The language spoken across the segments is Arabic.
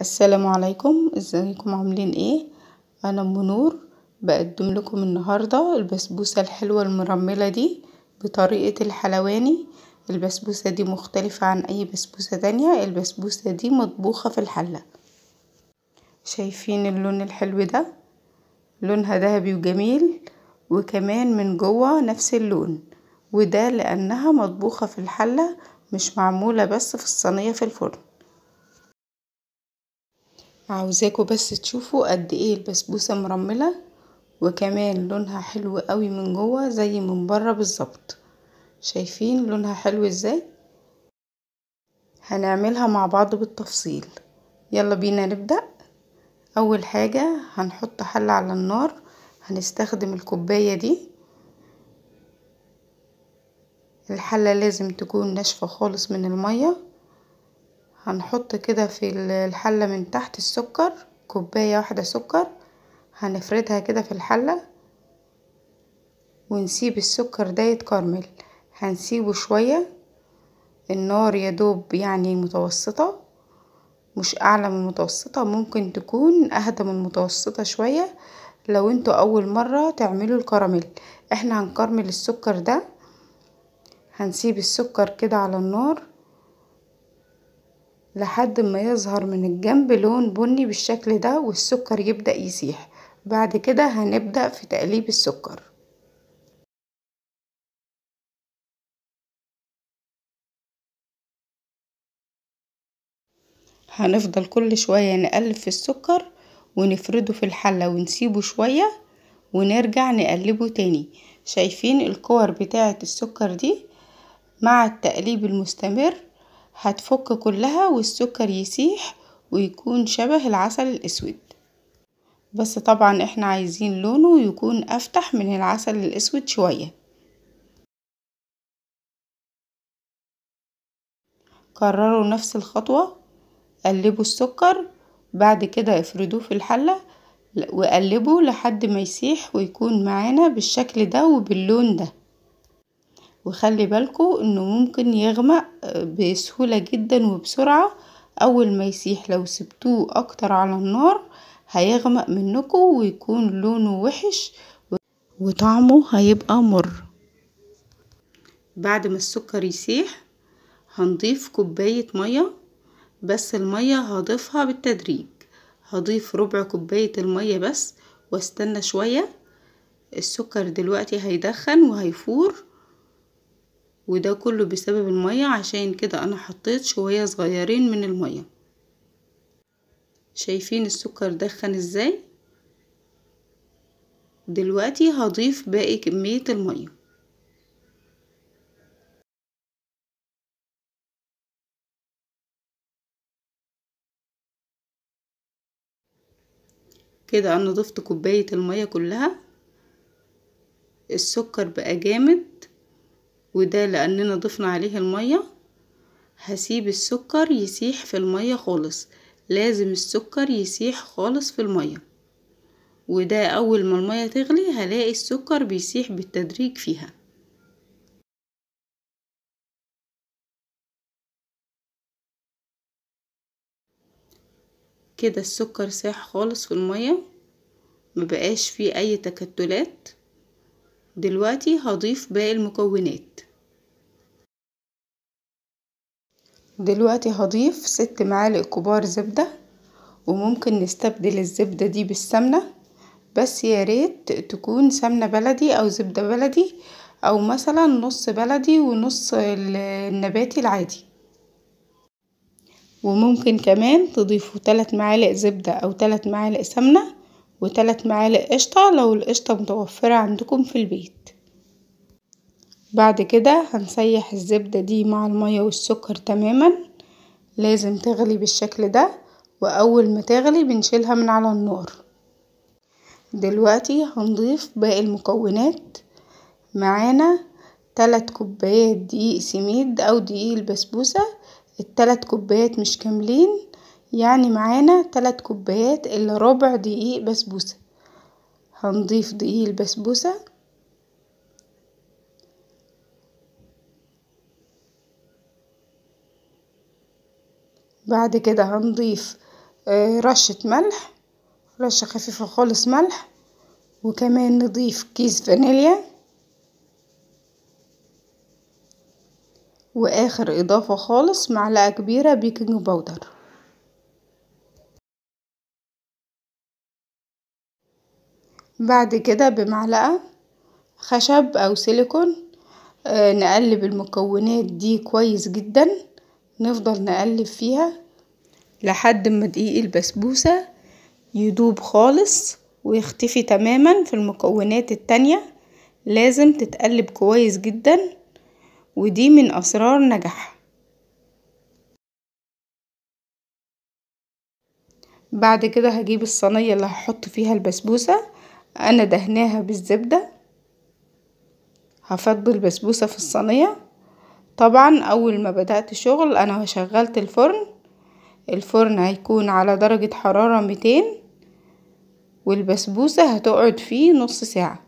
السلام عليكم ازيكم عاملين ايه انا ام نور بقدم لكم النهارده البسبوسه الحلوه المرمله دي بطريقه الحلواني البسبوسه دي مختلفه عن اي بسبوسه تانية البسبوسه دي مطبوخه في الحله شايفين اللون الحلو ده لونها ذهبي وجميل وكمان من جوه نفس اللون وده لانها مطبوخه في الحله مش معموله بس في الصينيه في الفرن عاوزاكوا بس تشوفوا قد ايه البسبوسة مرملة وكمان لونها حلو قوي من جوه زي من بره بالظبط شايفين لونها حلو ازاي هنعملها مع بعض بالتفصيل يلا بينا نبدأ اول حاجة هنحط حلة على النار هنستخدم الكوباية دي الحلة لازم تكون ناشفة خالص من المية هنحط كده في الحلة من تحت السكر كوباية واحدة سكر هنفردها كده في الحلة ونسيب السكر ده يتكرمل هنسيبه شوية النار يدوب يعني متوسطة مش اعلى من المتوسطة ممكن تكون اهدى من المتوسطة شوية لو انتوا اول مرة تعملوا الكراميل احنا هنكرمل السكر ده هنسيب السكر كده على النار لحد ما يظهر من الجنب لون بني بالشكل ده والسكر يبدأ يسيح بعد كده هنبدأ في تقليب السكر هنفضل كل شوية نقلب في السكر ونفرده في الحلة ونسيبه شوية ونرجع نقلبه تاني شايفين الكور بتاعة السكر دي مع التقليب المستمر هتفك كلها والسكر يسيح ويكون شبه العسل الاسود بس طبعا احنا عايزين لونه يكون افتح من العسل الاسود شوية كرروا نفس الخطوة قلبوا السكر بعد كده افردوه في الحلة وقلبوا لحد ما يسيح ويكون معانا بالشكل ده وباللون ده وخلي بالكو انه ممكن يغمق آه، بسهولة جدا وبسرعة اول ما يسيح لو سبتوه اكتر على النار هيغمق منكو ويكون لونه وحش وطعمه هيبقى مر بعد ما السكر يسيح هنضيف كوباية مية بس المية هضيفها بالتدريج هضيف ربع كوباية المية بس واستنى شوية السكر دلوقتي هيدخن وهيفور وده كله بسبب المية عشان كده انا حطيت شوية صغيرين من المية شايفين السكر دخن ازاي دلوقتي هضيف باقي كمية المية كده انا ضفت كوباية المية كلها السكر بقى جامد وده لأننا ضفنا عليه المية هسيب السكر يسيح في المية خالص لازم السكر يسيح خالص في المية وده أول ما المية تغلي هلاقي السكر بيسيح بالتدريج فيها كده السكر ساح خالص في المية مبقاش فيه أي تكتلات دلوقتي هضيف باقي المكونات دلوقتي هضيف ست معالق كبار زبدة وممكن نستبدل الزبدة دي بالسمنة بس ياريت تكون سمنة بلدي أو زبدة بلدي أو مثلا نص بلدي ونص النباتي العادي وممكن كمان تضيفوا تلات معالق زبدة أو تلات معالق سمنة وتلات معالق قشطة لو القشطة متوفرة عندكم في البيت. بعد كده هنسيح الزبدة دي مع المية والسكر تماما لازم تغلي بالشكل ده واول ما تغلي بنشيلها من على النار دلوقتي هنضيف باقي المكونات معانا تلات كوبايات دقيق سميد او دقيق البسبوسة التلات كوبايات مش كاملين يعني معانا تلات كوبايات الا ربع دقيق بسبوسة هنضيف دقيق البسبوسة بعد كده هنضيف آه، رشة ملح رشة خفيفة خالص ملح وكمان نضيف كيس فانيليا واخر اضافة خالص معلقة كبيرة بيكنج باودر بعد كده بمعلقة خشب او سيليكون آه، نقلب المكونات دي كويس جداً نفضل نقلب فيها لحد ما دقيق البسبوسة يدوب خالص ويختفي تماما في المكونات التانية لازم تتقلب كويس جدا ودي من أسرار نجاحها بعد كده هجيب الصينية اللي هحط فيها البسبوسة أنا دهناها بالزبدة هفضي البسبوسة في الصينية طبعا اول ما بدأت شغل انا شغلت الفرن الفرن هيكون على درجة حرارة 200 والبسبوسة هتقعد فيه نص ساعة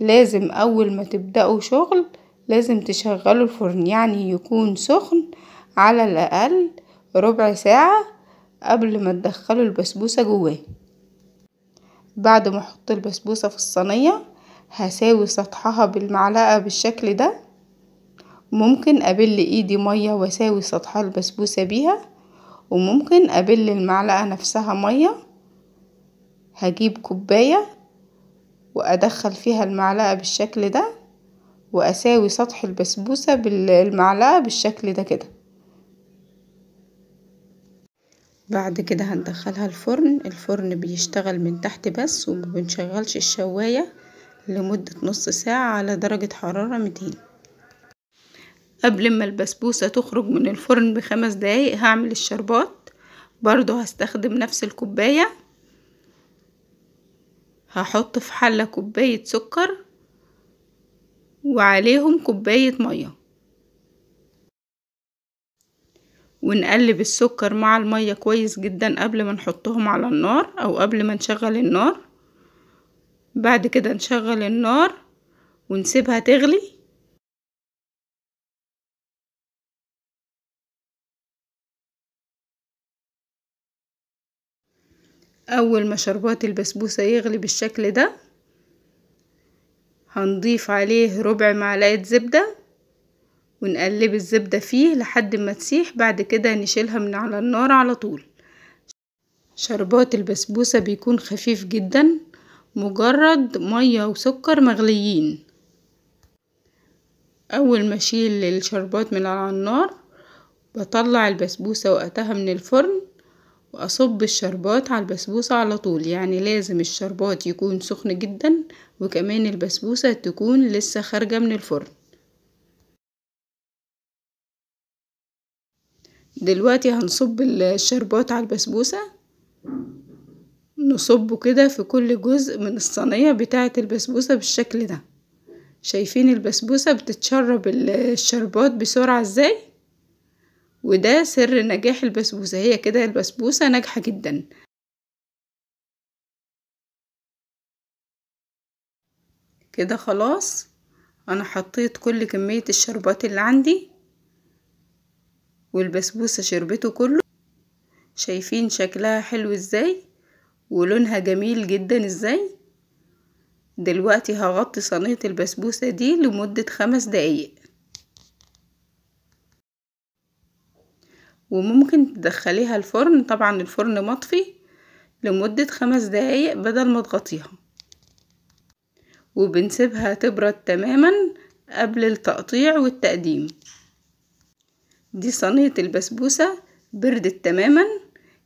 لازم اول ما تبدأوا شغل لازم تشغلوا الفرن يعني يكون سخن على الاقل ربع ساعة قبل ما تدخلوا البسبوسة جواه بعد ما احط البسبوسة في الصينية هساوي سطحها بالمعلقة بالشكل ده ممكن أبل ايدي مية واساوي سطح البسبوسة بيها وممكن أبل المعلقة نفسها مية هجيب كوباية وأدخل فيها المعلقة بالشكل ده وأساوي سطح البسبوسة بالمعلقة بالشكل ده كده بعد كده هندخلها الفرن الفرن بيشتغل من تحت بس ومبنشغلش الشواية لمدة نص ساعة على درجة حرارة متين قبل ما البسبوسة تخرج من الفرن بخمس دقايق هعمل الشربات برضو هستخدم نفس الكوباية هحط في حلة كوباية سكر وعليهم كوباية مية ونقلب السكر مع المية كويس جدا قبل ما نحطهم على النار او قبل ما نشغل النار بعد كده نشغل النار ونسيبها تغلي اول ما شربات البسبوسة يغلي بالشكل ده هنضيف عليه ربع معلقة زبدة ونقلب الزبدة فيه لحد ما تسيح بعد كده نشيلها من على النار على طول شربات البسبوسة بيكون خفيف جدا مجرد مية وسكر مغليين اول ما اشيل الشربات من على النار بطلع البسبوسة وقتها من الفرن وأصب الشربات على البسبوسة على طول يعني لازم الشربات يكون سخن جدا وكمان البسبوسة تكون لسه خارجة من الفرن دلوقتي هنصب الشربات على البسبوسة نصبه كده في كل جزء من الصينية بتاعة البسبوسة بالشكل ده شايفين البسبوسة بتتشرب الشربات بسرعة ازاي؟ وده سر نجاح البسبوسة هي كده البسبوسة ناجحة جدا كده خلاص انا حطيت كل كمية الشربات اللي عندي والبسبوسة شربته كله شايفين شكلها حلو ازاي ولونها جميل جدا ازاي دلوقتي هغطي صينية البسبوسة دي لمدة خمس دقايق وممكن تدخليها الفرن طبعا الفرن مطفي لمدة خمس دقايق بدل ما تغطيها وبنسيبها تبرد تماما قبل التقطيع والتقديم دي صينية البسبوسة بردت تماما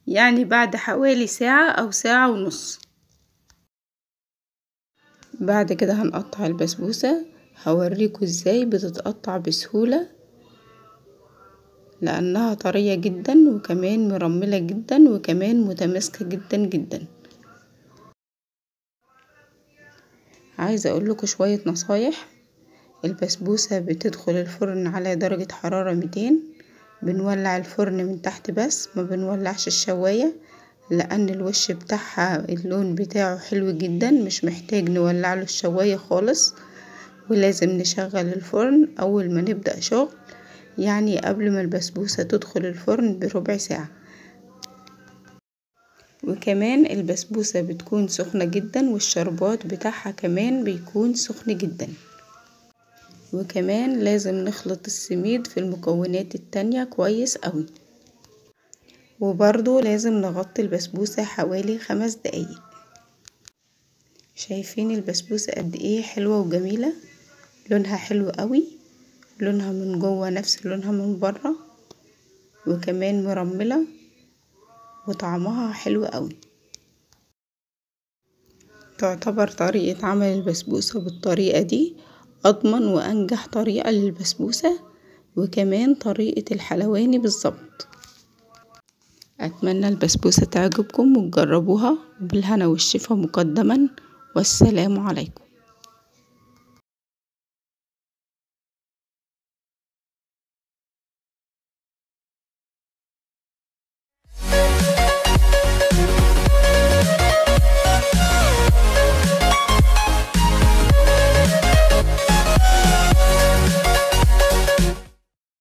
يعني بعد حوالي ساعة أو ساعة ونص بعد كده هنقطع البسبوسة هوريكم ازاي بتتقطع بسهولة لأنها طرية جدا وكمان مرملة جدا وكمان متماسكة جدا جدا عايزة اقول لكم شوية نصايح البسبوسة بتدخل الفرن على درجة حرارة 200 بنولع الفرن من تحت بس ما بنولعش الشواية لان الوش بتاعها اللون بتاعه حلو جدا مش محتاج نولع له الشواية خالص ولازم نشغل الفرن اول ما نبدأ شغل يعني قبل ما البسبوسة تدخل الفرن بربع ساعة وكمان البسبوسة بتكون سخنة جدا والشربات بتاعها كمان بيكون سخن جدا وكمان لازم نخلط السميد في المكونات التانية كويس قوي وبرضو لازم نغطي البسبوسة حوالي خمس دقايق شايفين البسبوسة قد ايه حلوة وجميلة لونها حلو قوي لونها من جوه نفس لونها من بره وكمان مرملة وطعمها حلو قوي تعتبر طريقة عمل البسبوسة بالطريقة دي أضمن وأنجح طريقة للبسبوسة وكمان طريقة الحلواني بالظبط أتمنى البسبوسة تعجبكم وتجربوها بالهنا والشفا مقدما والسلام عليكم